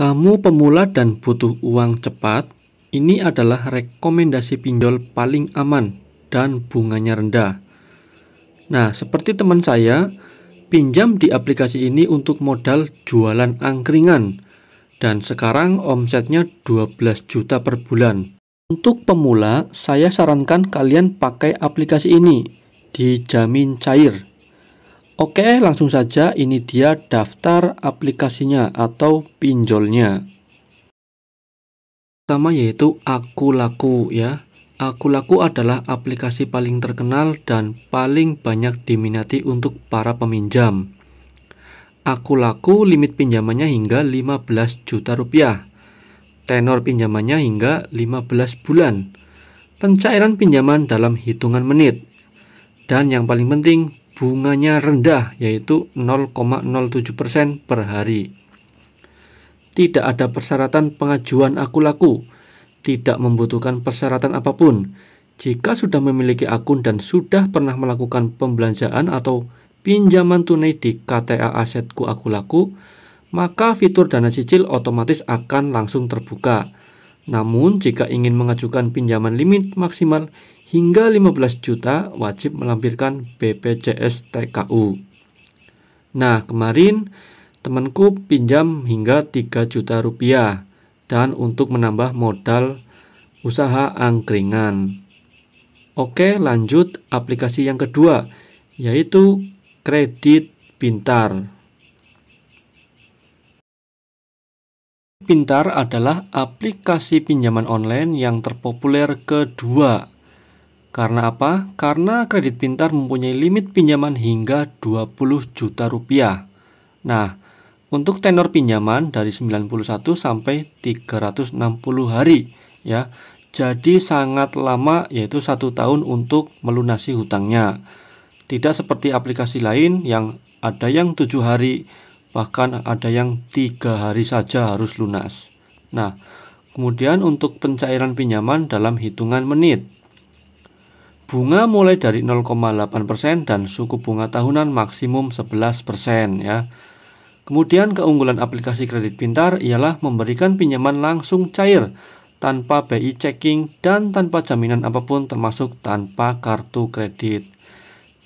Kamu pemula dan butuh uang cepat? Ini adalah rekomendasi pinjol paling aman dan bunganya rendah. Nah, seperti teman saya, pinjam di aplikasi ini untuk modal jualan angkringan dan sekarang omsetnya 12 juta per bulan. Untuk pemula, saya sarankan kalian pakai aplikasi ini, dijamin cair. Oke, langsung saja ini dia daftar aplikasinya atau pinjolnya. Pertama yaitu Aku Laku ya. Aku Laku adalah aplikasi paling terkenal dan paling banyak diminati untuk para peminjam. Aku Laku limit pinjamannya hingga 15 juta rupiah. Tenor pinjamannya hingga 15 bulan. Pencairan pinjaman dalam hitungan menit. Dan yang paling penting, bunganya rendah yaitu 0,07% per hari. Tidak ada persyaratan pengajuan aku laku, tidak membutuhkan persyaratan apapun. Jika sudah memiliki akun dan sudah pernah melakukan pembelanjaan atau pinjaman tunai di KTA asetku aku laku, maka fitur dana cicil otomatis akan langsung terbuka. Namun, jika ingin mengajukan pinjaman limit maksimal hingga 15 juta wajib melampirkan BPJS TKU. Nah, kemarin temanku pinjam hingga 3 juta rupiah dan untuk menambah modal usaha angkringan. Oke, lanjut aplikasi yang kedua yaitu kredit pintar. Pintar adalah aplikasi pinjaman online yang terpopuler kedua karena apa? Karena kredit pintar mempunyai limit pinjaman hingga 20 juta rupiah. Nah, untuk tenor pinjaman dari 91 sampai 360 hari ya. Jadi sangat lama yaitu satu tahun untuk melunasi hutangnya. Tidak seperti aplikasi lain yang ada yang tujuh hari, bahkan ada yang tiga hari saja harus lunas. Nah, kemudian untuk pencairan pinjaman dalam hitungan menit bunga mulai dari 0,8% dan suku bunga tahunan maksimum 11% ya. Kemudian keunggulan aplikasi kredit pintar ialah memberikan pinjaman langsung cair tanpa BI checking dan tanpa jaminan apapun termasuk tanpa kartu kredit.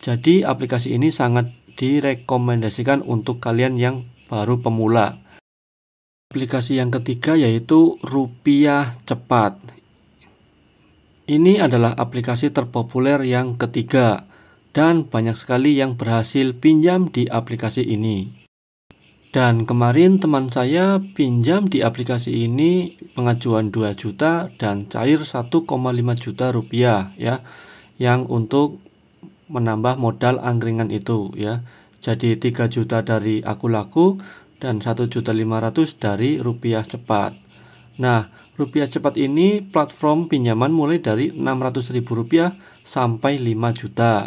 Jadi aplikasi ini sangat direkomendasikan untuk kalian yang baru pemula. Aplikasi yang ketiga yaitu Rupiah Cepat. Ini adalah aplikasi terpopuler yang ketiga dan banyak sekali yang berhasil pinjam di aplikasi ini. Dan kemarin teman saya pinjam di aplikasi ini pengajuan 2 juta dan cair 1,5 juta rupiah ya yang untuk menambah modal angkringan itu ya. Jadi 3 juta dari aku laku dan 1.500 dari rupiah cepat. Nah, rupiah cepat ini platform pinjaman mulai dari Rp600.000 sampai 5 juta.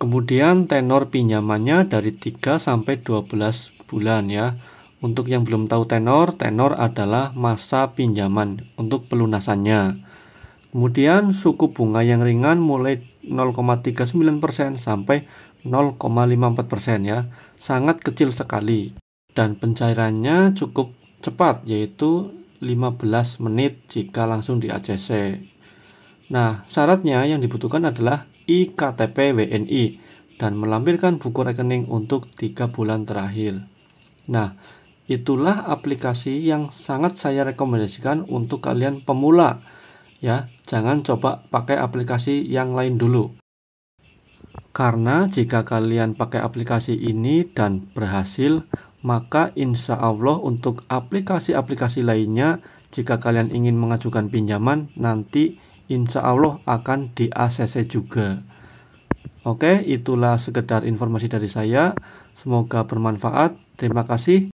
Kemudian tenor pinjamannya dari 3 sampai 12 bulan ya. Untuk yang belum tahu tenor, tenor adalah masa pinjaman untuk pelunasannya. Kemudian suku bunga yang ringan mulai 0,39% sampai 0,54% ya. Sangat kecil sekali dan pencairannya cukup cepat yaitu 15 menit jika langsung di ACC. Nah, syaratnya yang dibutuhkan adalah IKTP WNI dan melampirkan buku rekening untuk 3 bulan terakhir. Nah, itulah aplikasi yang sangat saya rekomendasikan untuk kalian pemula. Ya, jangan coba pakai aplikasi yang lain dulu. Karena jika kalian pakai aplikasi ini dan berhasil, maka insya Allah untuk aplikasi-aplikasi lainnya jika kalian ingin mengajukan pinjaman nanti insya Allah akan di ACC juga oke itulah sekedar informasi dari saya semoga bermanfaat terima kasih